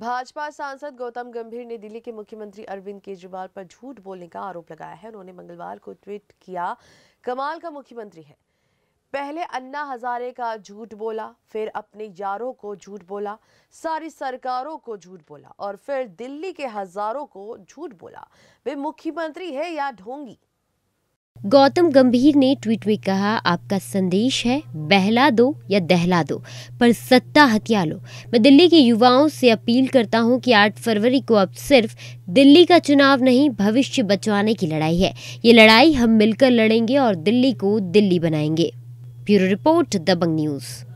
भाजपा सांसद गौतम गंभीर ने दिल्ली के मुख्यमंत्री अरविंद केजरीवाल पर झूठ बोलने का आरोप लगाया है उन्होंने मंगलवार को ट्वीट किया कमाल का मुख्यमंत्री है पहले अन्ना हजारे का झूठ बोला फिर अपने यारों को झूठ बोला सारी सरकारों को झूठ बोला और फिर दिल्ली के हजारों को झूठ बोला वे मुख्यमंत्री है या ढोंगी गौतम गंभीर ने ट्वीट में कहा आपका संदेश है बहला दो या दहला दो पर सत्ता हथिया लो मैं दिल्ली के युवाओं से अपील करता हूं कि 8 फरवरी को अब सिर्फ दिल्ली का चुनाव नहीं भविष्य बचवाने की लड़ाई है ये लड़ाई हम मिलकर लड़ेंगे और दिल्ली को दिल्ली बनाएंगे ब्यूरो रिपोर्ट दबंग न्यूज़